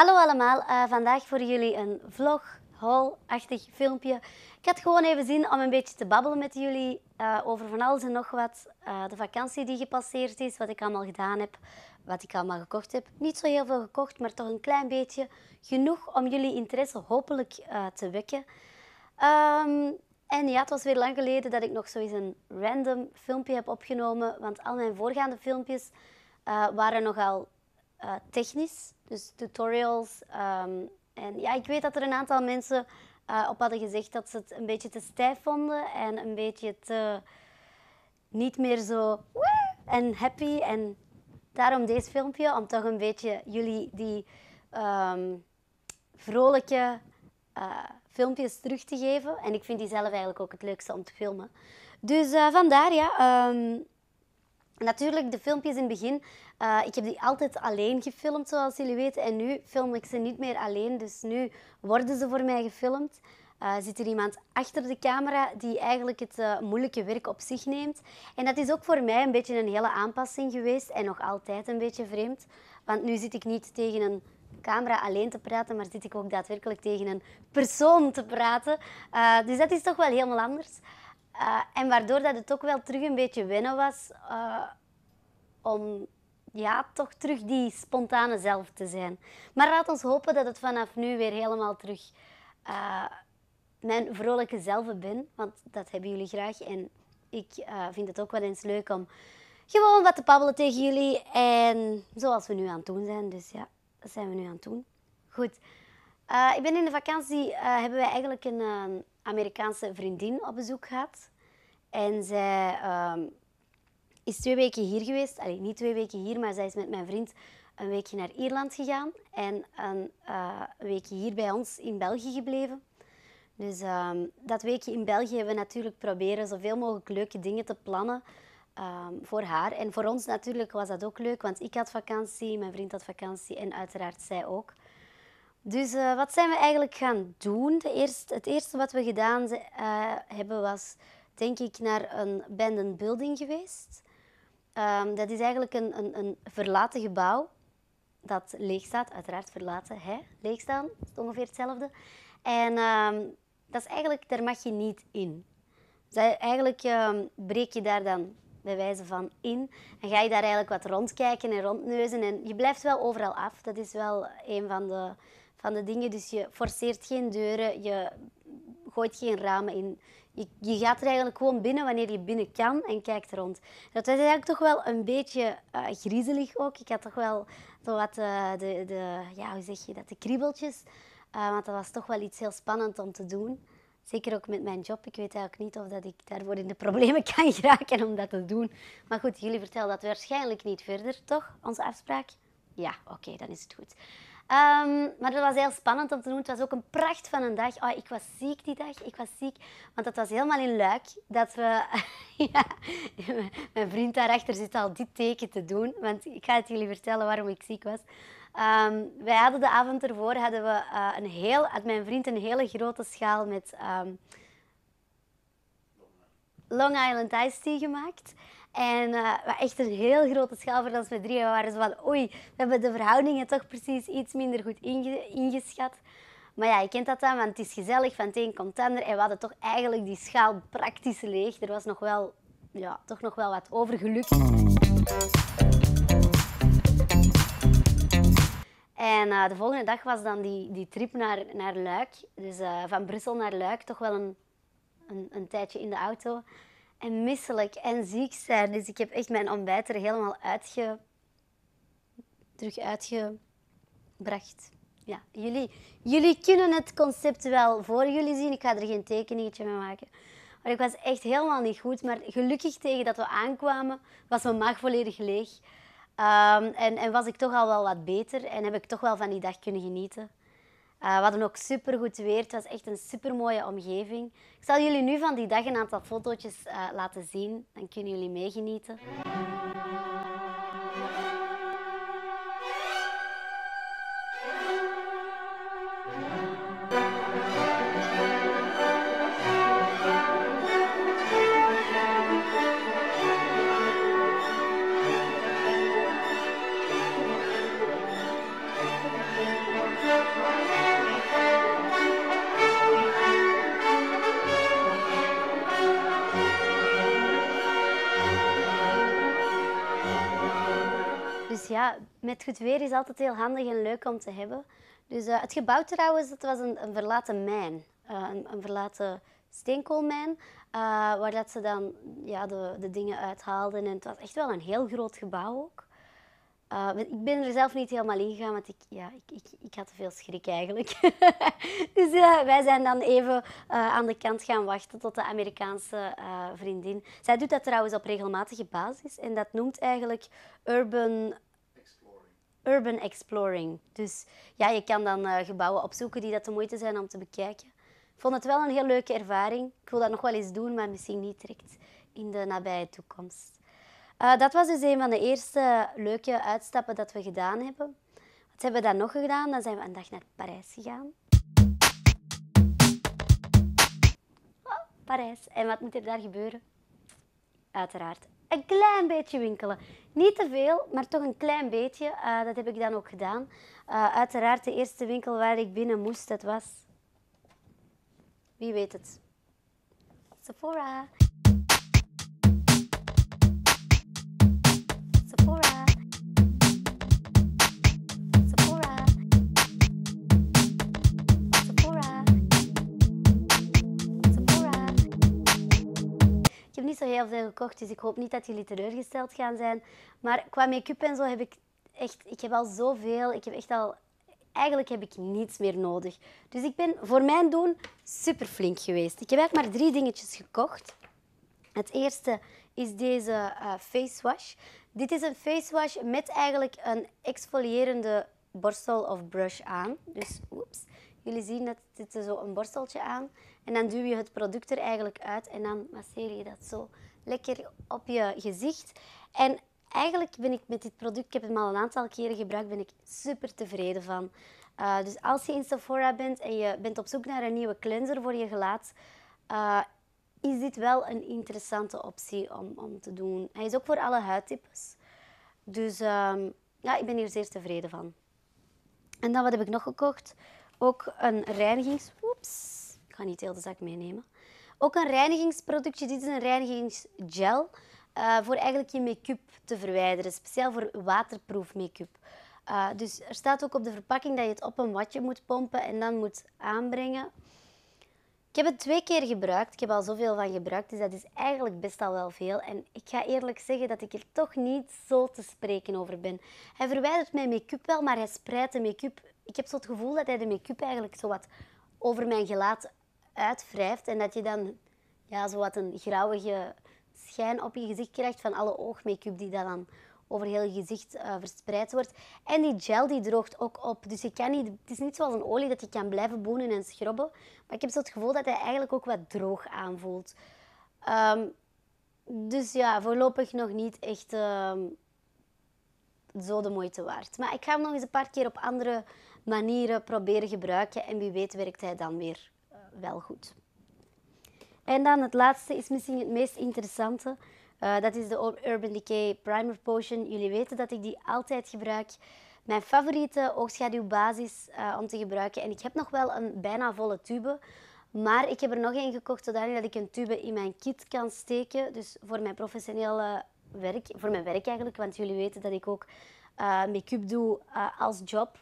Hallo allemaal, eh, vandaag voor jullie een vlog, haul-achtig filmpje. Ik had gewoon even zin om een beetje te babbelen met jullie eh, over van alles en nog wat. Eh, de vakantie die gepasseerd is, wat ik allemaal gedaan heb, wat ik allemaal gekocht heb. Niet zo heel veel gekocht, maar toch een klein beetje. Genoeg om jullie interesse hopelijk te wekken. Ehm, en ja, het was weer lang geleden dat ik nog zoiets een random filmpje heb opgenomen, want al mijn voorgaande filmpjes waren nogal eh, technisch, dus tutorials. Ehm, en ja, ik weet dat er een aantal mensen eh, op hadden gezegd dat ze het een beetje te stijf vonden en een beetje te niet meer zo en happy. En daarom deze filmpje, om toch een beetje jullie die ehm, vrolijke eh, filmpjes terug te geven. En ik vind die zelf eigenlijk ook het leukste om te filmen. Dus vandaar, ja. Ehm, natuurlijk, de filmpjes in het begin eh, ik heb die altijd alleen gefilmd, zoals jullie weten. En nu film ik ze niet meer alleen, dus nu worden ze voor mij gefilmd. Eh, zit er iemand achter de camera die eigenlijk het eh, moeilijke werk op zich neemt. En dat is ook voor mij een beetje een hele aanpassing geweest en nog altijd een beetje vreemd. Want nu zit ik niet tegen een camera alleen te praten, maar zit ik ook daadwerkelijk tegen een persoon te praten. dus dat is toch wel helemaal anders. en waardoor dat het ook wel terug een beetje wennen was om ja, toch terug die spontane zelf te zijn. Maar laat ons hopen dat het vanaf nu weer helemaal terug eh, mijn vrolijke zelf ben. Want dat hebben jullie graag. En ik eh, vind het ook wel eens leuk om gewoon wat te babbelen tegen jullie. En zoals we nu aan het doen zijn. Dus ja, dat zijn we nu aan het doen. Goed. Eh, ik ben in de vakantie, hebben wij eigenlijk een Amerikaanse vriendin op bezoek gehad. En zij ehm, is twee weken hier geweest. Allee, niet twee weken hier, maar zij is met mijn vriend een weekje naar Ierland gegaan en een eh, weekje hier bij ons in België gebleven. Dus ehm, dat weekje in België hebben we natuurlijk proberen zoveel mogelijk leuke dingen te plannen ehm, voor haar. En voor ons natuurlijk was dat ook leuk, want ik had vakantie, mijn vriend had vakantie en uiteraard zij ook. Dus eh, wat zijn we eigenlijk gaan doen? De het eerste wat we gedaan eh, hebben was, denk ik, naar een band building geweest. Ehm, dat is eigenlijk een, een, een, verlaten gebouw dat leeg staat. Uiteraard verlaten, hè? leegstaan, ongeveer hetzelfde. En ehm, dat is eigenlijk, daar mag je niet in. Dus eigenlijk ehm, breek je daar dan bij wijze van in en ga je daar eigenlijk wat rondkijken en rondneuzen. En je blijft wel overal af. Dat is wel een van de, van de dingen. Dus je forceert geen deuren, je gooit geen ramen in. Je, gaat er eigenlijk gewoon binnen wanneer je binnen kan en kijkt rond. Dat was eigenlijk toch wel een beetje eh, griezelig ook. Ik had toch wel zo wat eh, de, de, ja, hoe zeg je dat, de kriebeltjes. Uh, want dat was toch wel iets heel spannend om te doen. Zeker ook met mijn job. Ik weet eigenlijk niet of dat ik daarvoor in de problemen kan geraken om dat te doen. Maar goed, jullie vertellen dat waarschijnlijk niet verder, toch? Onze afspraak? Ja, oké, dan is het goed. Ehm, maar dat was heel spannend om te doen. Het was ook een pracht van een dag. Oh, ik was ziek die dag. Ik was ziek. Want het was helemaal in Luik dat we... ja, mijn vriend daarachter zit al dit teken te doen. Want ik ga het jullie vertellen waarom ik ziek was. Um, wij hadden de avond ervoor hadden we, uh, een heel, had mijn vriend een hele grote schaal met ehm, Long Island Ice Tea gemaakt. En uh, echt een heel grote schaal voor ons met drie We waren zo van, oei, we hebben de verhoudingen toch precies iets minder goed ingeschat. Maar ja, je kent dat dan, want het is gezellig, van het een komt het ander. En we hadden toch eigenlijk die schaal praktisch leeg. Er was nog wel, ja, toch nog wel wat overgelukt. En eh, de volgende dag was dan die, die trip naar, naar Luik. Dus eh, van Brussel naar Luik, toch wel een, een, een tijdje in de auto en misselijk en ziek zijn. Dus ik heb echt mijn ontbijt er helemaal uitge... terug uitgebracht. Ja, jullie, jullie kunnen het concept wel voor jullie zien. Ik ga er geen tekeningetje mee maken. Maar ik was echt helemaal niet goed. Maar gelukkig tegen dat we aankwamen, was mijn maag volledig leeg. Ehm, en, en was ik toch al wel wat beter en heb ik toch wel van die dag kunnen genieten. Uh, eh, we hadden ook supergoed weer. Het was echt een supermooie omgeving. Ik zal jullie nu van die dag een aantal fotootjes eh, laten zien. Dan kunnen jullie meegenieten. met goed weer is altijd heel handig en leuk om te hebben. Dus eh, het gebouw trouwens, dat was een, een verlaten mijn. Eh, een, verlaten steenkoolmijn, eh, waar dat ze dan ja, de, de dingen uithaalden. En het was echt wel een heel groot gebouw ook. ik ben er zelf niet helemaal in gegaan, want ik, ja, ik, ik, ik had te veel schrik eigenlijk. dus wij zijn dan even aan de kant gaan wachten tot de Amerikaanse vriendin. Zij doet dat trouwens op regelmatige basis en dat noemt eigenlijk urban urban exploring. Dus ja, je kan dan eh, gebouwen opzoeken die dat de moeite zijn om te bekijken. Ik vond het wel een heel leuke ervaring. Ik wil dat nog wel eens doen, maar misschien niet direct in de nabije toekomst. Eh, dat was dus een van de eerste leuke uitstappen dat we gedaan hebben. Wat hebben we dan nog gedaan? Dan zijn we een dag naar Parijs gegaan. Oh, Parijs. En wat moet er daar gebeuren? Uiteraard een klein beetje winkelen. Niet te veel, maar toch een klein beetje. Eh, dat heb ik dan ook gedaan. Eh, uiteraard, de eerste winkel waar ik binnen moest, dat was... Wie weet het? Sephora. heel veel gekocht, dus ik hoop niet dat jullie teleurgesteld gaan zijn. Maar qua make-up en zo heb ik echt... Ik heb al zoveel. Ik heb echt al... Eigenlijk heb ik niets meer nodig. Dus ik ben voor mijn doen super flink geweest. Ik heb eigenlijk maar drie dingetjes gekocht. Het eerste is deze eh, face wash. Dit is een face wash met eigenlijk een exfoliërende borstel of brush aan. Dus, oeps. Jullie zien dat zit er zo een borsteltje aan. En dan duw je het product er eigenlijk uit en dan masseer je dat zo lekker op je gezicht. En eigenlijk ben ik met dit product, ik heb het al een aantal keren gebruikt, ben ik super tevreden van. Eh, dus als je in Sephora bent en je bent op zoek naar een nieuwe cleanser voor je gelaat, eh, is dit wel een interessante optie om, om te doen. Hij is ook voor alle huidtypes. Dus ehm, ja, ik ben hier zeer tevreden van. En dan wat heb ik nog gekocht? Ook een reinigings... Oeps, ik ga niet heel de zak meenemen. Ook een reinigingsproductje. Dit is een reinigingsgel eh, voor eigenlijk je make-up te verwijderen. Speciaal voor waterproof make-up. Eh, dus er staat ook op de verpakking dat je het op een watje moet pompen en dan moet aanbrengen. Ik heb het twee keer gebruikt. Ik heb al zoveel van gebruikt, dus dat is eigenlijk best al wel veel. En ik ga eerlijk zeggen dat ik er toch niet zo te spreken over ben. Hij verwijdert mijn make-up wel, maar hij spreidt de make-up ik heb zo het gevoel dat hij de make-up eigenlijk zo wat over mijn gelaat uitwrijft. En dat je dan ja, zo wat een grauwige schijn op je gezicht krijgt van alle oogmake-up die dan over heel je gezicht eh, verspreid wordt. En die gel die droogt ook op. Dus je kan niet, het is niet zoals een olie dat je kan blijven boenen en schrobben. Maar ik heb zo het gevoel dat hij eigenlijk ook wat droog aanvoelt. Ehm, dus ja, voorlopig nog niet echt ehm, zo de moeite waard. Maar ik ga hem nog eens een paar keer op andere manieren proberen gebruiken en wie weet werkt hij dan weer eh, wel goed. En dan het laatste is misschien het meest interessante. Eh, dat is de Urban Decay Primer Potion. Jullie weten dat ik die altijd gebruik. Mijn favoriete oogschaduwbasis eh, om te gebruiken. En ik heb nog wel een bijna volle tube. Maar ik heb er nog één gekocht zodat ik een tube in mijn kit kan steken. Dus voor mijn professionele werk, voor mijn werk eigenlijk. Want jullie weten dat ik ook make-up doe als job.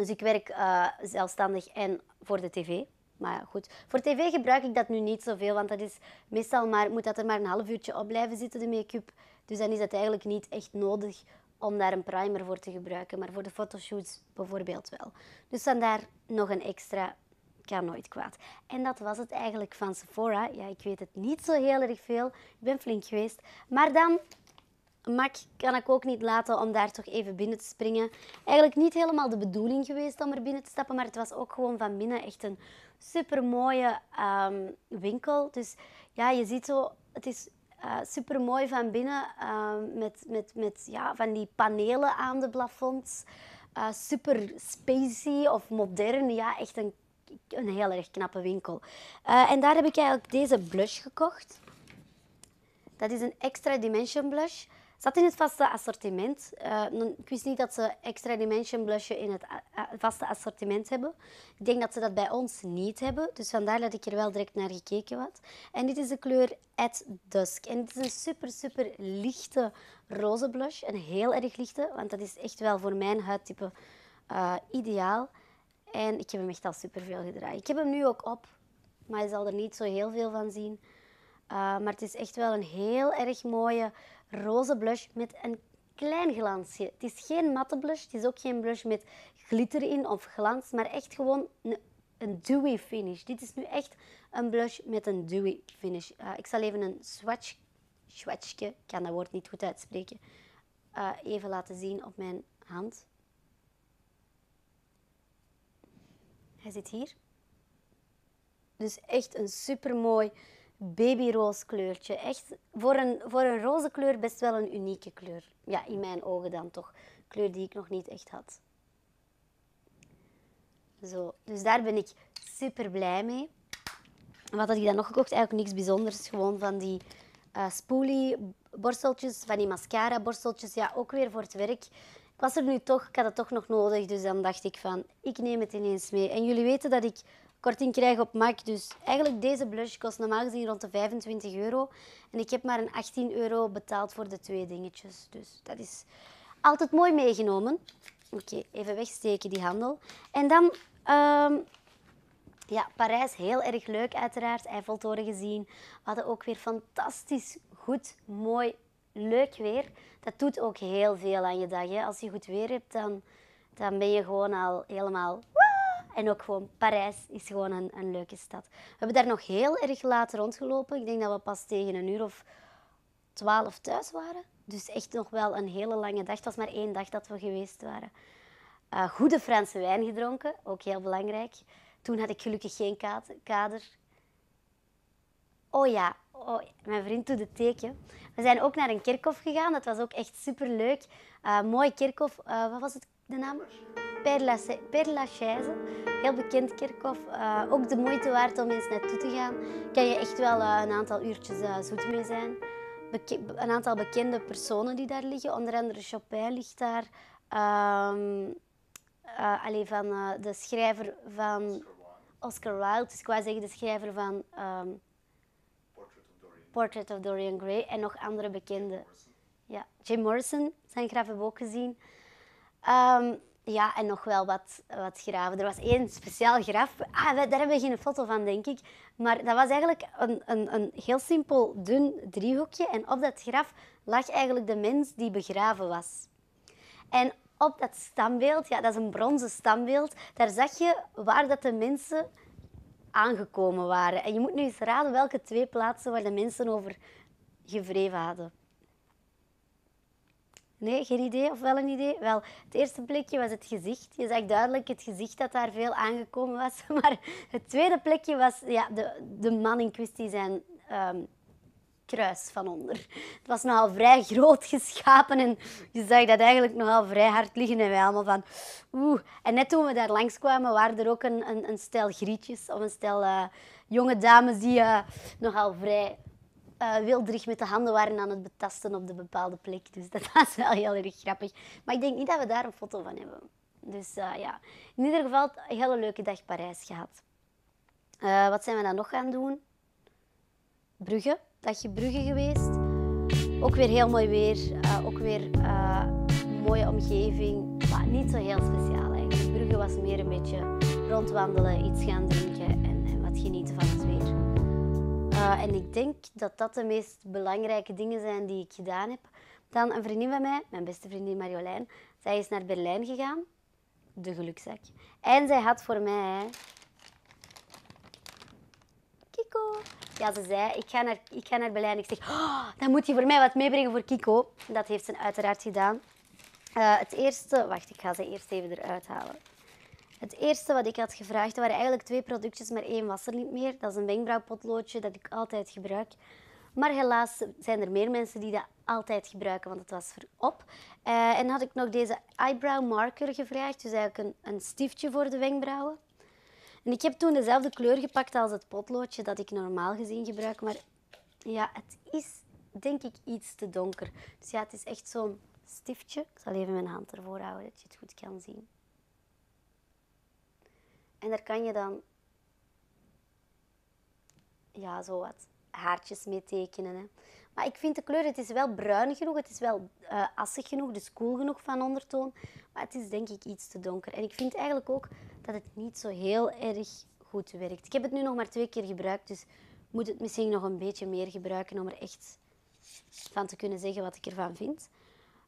Dus ik werk eh, zelfstandig en voor de tv. Maar goed. Voor tv gebruik ik dat nu niet zoveel, want dat is meestal maar, moet dat er maar een half uurtje op blijven zitten, de make-up. Dus dan is dat eigenlijk niet echt nodig om daar een primer voor te gebruiken. Maar voor de fotoshoots bijvoorbeeld wel. Dus dan daar nog een extra kan nooit kwaad. En dat was het eigenlijk van Sephora. Ja, ik weet het niet zo heel erg veel. Ik ben flink geweest. Maar dan Mak kan ik ook niet laten om daar toch even binnen te springen. Eigenlijk niet helemaal de bedoeling geweest om er binnen te stappen, maar het was ook gewoon van binnen echt een super mooie ehm, winkel. Dus ja, je ziet zo, het is eh, super mooi van binnen ehm, met, met, met ja, van die panelen aan de plafonds. Eh, super spacey of modern, ja, echt een, een heel erg knappe winkel. Eh, en daar heb ik eigenlijk deze blush gekocht. Dat is een extra dimension blush zat in het vaste assortiment. Eh, ik wist niet dat ze extra dimension blushen in het vaste assortiment hebben. Ik denk dat ze dat bij ons niet hebben, dus vandaar dat ik er wel direct naar gekeken had. En dit is de kleur At Dusk. En dit is een super, super lichte roze blush. Een heel erg lichte, want dat is echt wel voor mijn huidtype eh, ideaal. En ik heb hem echt al super veel gedraaid. Ik heb hem nu ook op, maar je zal er niet zo heel veel van zien. Eh, maar het is echt wel een heel erg mooie roze blush met een klein glansje. Het is geen matte blush, het is ook geen blush met glitter in of glans, maar echt gewoon een, dewy finish. Dit is nu echt een blush met een dewy finish. Eh, ik zal even een swatch, swatchje, ik kan dat woord niet goed uitspreken, eh, even laten zien op mijn hand. Hij zit hier. Dus echt een super mooi babyroos kleurtje. Echt voor een, voor een roze kleur best wel een unieke kleur. Ja, in mijn ogen dan toch. Kleur die ik nog niet echt had. Zo, dus daar ben ik super blij mee. Wat had ik dan nog gekocht? Eigenlijk niks bijzonders. Gewoon van die uh, borsteltjes van die mascara-borsteltjes. Ja, ook weer voor het werk. Ik was er nu toch, ik had het toch nog nodig. Dus dan dacht ik van, ik neem het ineens mee. En jullie weten dat ik korting krijgen op MAC. Dus eigenlijk deze blush kost normaal gezien rond de 25 euro. En ik heb maar een 18 euro betaald voor de twee dingetjes. Dus dat is altijd mooi meegenomen. Oké, even wegsteken die handel. En dan, ehm, ja, Parijs heel erg leuk uiteraard. Eiffeltoren gezien. We hadden ook weer fantastisch goed, mooi, leuk weer. Dat doet ook heel veel aan je dag. Hè. Als je goed weer hebt, dan, dan ben je gewoon al helemaal en ook gewoon Parijs is gewoon een, een leuke stad. We hebben daar nog heel erg laat rondgelopen. Ik denk dat we pas tegen een uur of twaalf thuis waren. Dus echt nog wel een hele lange dag. Het was maar één dag dat we geweest waren. Eh, goede Franse wijn gedronken, ook heel belangrijk. Toen had ik gelukkig geen kader. Oh ja, oh, mijn vriend doet het teken. We zijn ook naar een kerkhof gegaan. Dat was ook echt superleuk. Uh, mooi kerkhof. Eh, wat was het, de naam? Perla, Lachaise, heel bekend kerkhof. Uh, ook de moeite waard om eens naartoe te gaan. Kan je echt wel eh, een aantal uurtjes eh, zoet mee zijn. een aantal bekende personen die daar liggen. Onder andere Chopin ligt daar. Um, allee, van de schrijver van Oscar Wilde. Dus ik wou zeggen de schrijver van ehm, Portrait, of Dorian. Gray. En nog andere bekende. Jim Morrison. Ja, Jim Morrison, zijn graf hebben we ook gezien. Ehm, ja, en nog wel wat, wat graven. Er was één speciaal graf. Ah, daar hebben we geen foto van, denk ik. Maar dat was eigenlijk een, een, een heel simpel dun driehoekje. En op dat graf lag eigenlijk de mens die begraven was. En op dat stambeeld, ja, dat is een bronzen stambeeld. daar zag je waar dat de mensen aangekomen waren. En je moet nu eens raden welke twee plaatsen waar de mensen over gevreven hadden. Nee, geen idee of wel een idee? Wel, het eerste plekje was het gezicht. Je zag duidelijk het gezicht dat daar veel aangekomen was. Maar het tweede plekje was ja, de, de man in kwestie zijn ehm, kruis van onder. Het was nogal vrij groot geschapen en je zag dat eigenlijk nogal vrij hard liggen. En wij allemaal van oeh. En net toen we daar langskwamen waren er ook een, een, een stel grietjes of een stel eh, jonge dames die uh, nogal vrij uh, eh, wilderig met de handen waren aan het betasten op de bepaalde plek. Dus dat was wel heel erg grappig. Maar ik denk niet dat we daar een foto van hebben. Dus eh, ja, in ieder geval een hele leuke dag Parijs gehad. Eh, wat zijn we dan nog gaan doen? Brugge, dagje Brugge geweest. Ook weer heel mooi weer, ook weer mooie omgeving. Maar niet zo heel speciaal eigenlijk. Brugge was meer een beetje rondwandelen, iets gaan drinken en, en wat genieten van eh, en ik denk dat dat de meest belangrijke dingen zijn die ik gedaan heb. Dan een vriendin van mij, mijn beste vriendin Marjolein, zij is naar Berlijn gegaan. De gelukszak. En zij had voor mij... Kiko. Ja, ze zei, ik ga naar, ik ga naar Berlijn. Ik zeg, oh, dan moet je voor mij wat meebrengen voor Kiko. Dat heeft ze uiteraard gedaan. Eh, het eerste... Wacht, ik ga ze eerst even eruit halen. Het eerste wat ik had gevraagd waren eigenlijk twee productjes, maar één was er niet meer. Dat is een wenkbrauwpotloodje dat ik altijd gebruik. Maar helaas zijn er meer mensen die dat altijd gebruiken, want het was op. Uh, eh, en had ik nog deze eyebrow marker gevraagd, dus eigenlijk een, een stiftje voor de wenkbrauwen. En ik heb toen dezelfde kleur gepakt als het potloodje dat ik normaal gezien gebruik. Maar ja, het is denk ik iets te donker. Dus ja, het is echt zo'n stiftje. Ik zal even mijn hand ervoor houden, dat je het goed kan zien. En daar kan je dan ja, zo wat haartjes mee tekenen. Hè. Maar ik vind de kleur, het is wel bruin genoeg, het is wel uh, assig genoeg, dus koel cool genoeg van ondertoon. Maar het is denk ik iets te donker. En ik vind eigenlijk ook dat het niet zo heel erg goed werkt. Ik heb het nu nog maar twee keer gebruikt, dus moet het misschien nog een beetje meer gebruiken om er echt van te kunnen zeggen wat ik ervan vind.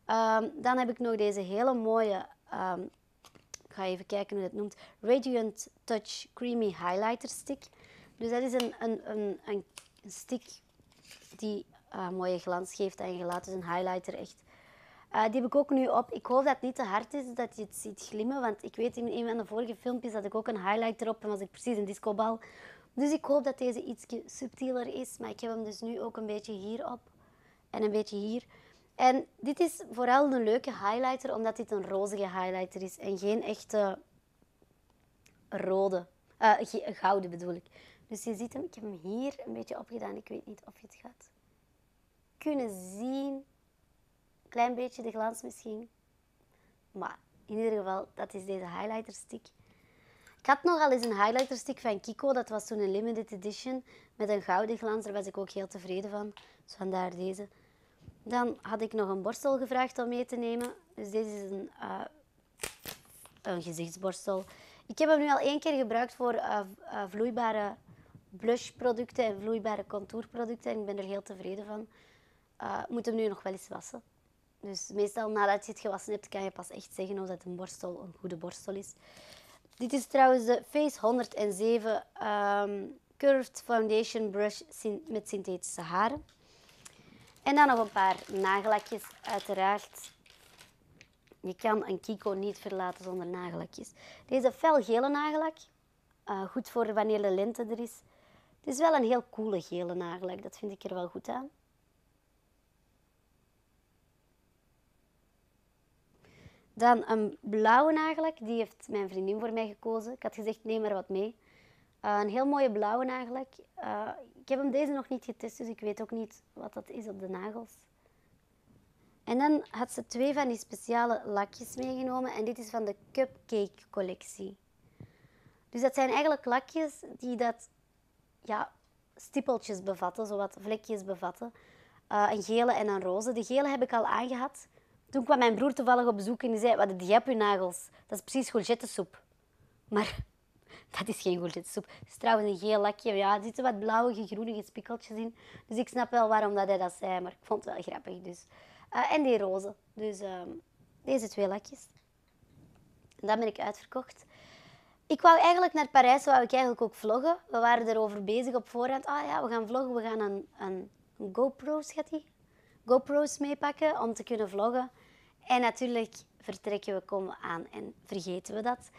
Ehm, dan heb ik nog deze hele mooie ehm, ik ga even kijken hoe dat noemt. Radiant Touch Creamy Highlighter Stick. Dus dat is een, een, een, een stick die uh, mooie glans geeft aan je gelaat, Dus een highlighter echt. Eh, die heb ik ook nu op. Ik hoop dat het niet te hard is, dat je het ziet glimmen. Want ik weet in een van de vorige filmpjes dat ik ook een highlighter op en was ik precies een discobal. Dus ik hoop dat deze iets subtieler is. Maar ik heb hem dus nu ook een beetje hierop en een beetje hier. En dit is vooral een leuke highlighter, omdat dit een rozige highlighter is en geen echte rode, eh, gouden bedoel ik. Dus je ziet hem, ik heb hem hier een beetje opgedaan. Ik weet niet of je het gaat kunnen zien. Klein beetje de glans misschien. Maar in ieder geval, dat is deze highlighter stick. Ik had nogal eens een highlighter stick van Kiko. Dat was toen een limited edition met een gouden glans. Daar was ik ook heel tevreden van. Dus vandaar deze. Dan had ik nog een borstel gevraagd om mee te nemen. Dus deze is een, eh, een gezichtsborstel. Ik heb hem nu al één keer gebruikt voor eh, eh, vloeibare blush vloeibare en vloeibare contourproducten. En ik ben er heel tevreden van. Ik moet hem nu nog wel eens wassen. Dus meestal nadat je het gewassen hebt, kan je pas echt zeggen of dat een borstel een goede borstel is. Dit is trouwens de Face 107 ehm, Curved Foundation Brush met synthetische haren. En dan nog een paar nagellakjes, uiteraard. Je kan een Kiko niet verlaten zonder nagellakjes. Deze felgele nagellak, uh, eh, goed voor wanneer de lente er is. Het is wel een heel coole gele nagellak, dat vind ik er wel goed aan. Dan een blauwe nagellak, die heeft mijn vriendin voor mij gekozen. Ik had gezegd, neem maar wat mee. Eh, een heel mooie blauwe eigenlijk. Eh, ik heb hem deze nog niet getest, dus ik weet ook niet wat dat is op de nagels. En dan had ze twee van die speciale lakjes meegenomen. En dit is van de Cupcake collectie. Dus dat zijn eigenlijk lakjes die dat, ja, stippeltjes bevatten, zowat vlekjes bevatten. Eh, een gele en een roze. De gele heb ik al aangehad. Toen kwam mijn broer toevallig op bezoek en die zei, wat heb je op je nagels? Dat is precies soep. Maar dat is geen soep. Het is trouwens een geel lakje. Ja, er zitten wat blauwige, groenige spikkeltjes in. Dus ik snap wel waarom dat hij dat zei, maar ik vond het wel grappig. Dus. en die roze. Dus deze twee lakjes. En dan ben ik uitverkocht. Ik wou eigenlijk naar Parijs, wou ik eigenlijk ook vloggen. We waren erover bezig op voorhand. Ah ja, we gaan vloggen, we gaan een, een, een GoPro's, GoPro's meepakken om te kunnen vloggen. En natuurlijk vertrekken we, komen aan en vergeten we dat.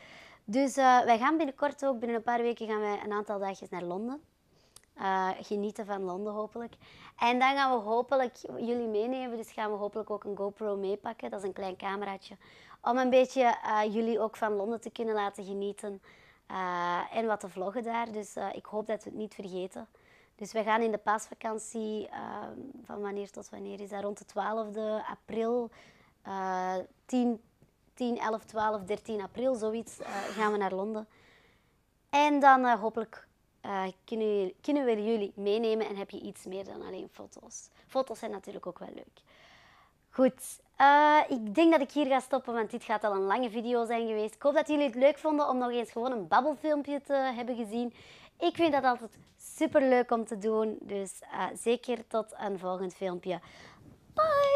Dus eh, wij gaan binnenkort ook, binnen een paar weken gaan wij een aantal dagjes naar Londen. Eh, genieten van Londen hopelijk. En dan gaan we hopelijk jullie meenemen. Dus gaan we hopelijk ook een GoPro meepakken. Dat is een klein cameraatje. Om een beetje eh, jullie ook van Londen te kunnen laten genieten. en wat te vloggen daar. Dus ik hoop dat we het niet vergeten. Dus we gaan in de paasvakantie, ehm, van wanneer tot wanneer is dat? Rond de 12e april, 10 10, 11, 12, 13 april, zoiets, eh, gaan we naar Londen. En dan eh, hopelijk eh, kunnen, kunnen, we jullie meenemen en heb je iets meer dan alleen foto's. Foto's zijn natuurlijk ook wel leuk. Goed, ik denk dat ik hier ga stoppen, want dit gaat al een lange video zijn geweest. Ik hoop dat jullie het leuk vonden om nog eens gewoon een babbelfilmpje te hebben gezien. Ik vind dat altijd super leuk om te doen, dus zeker tot een volgend filmpje. Bye!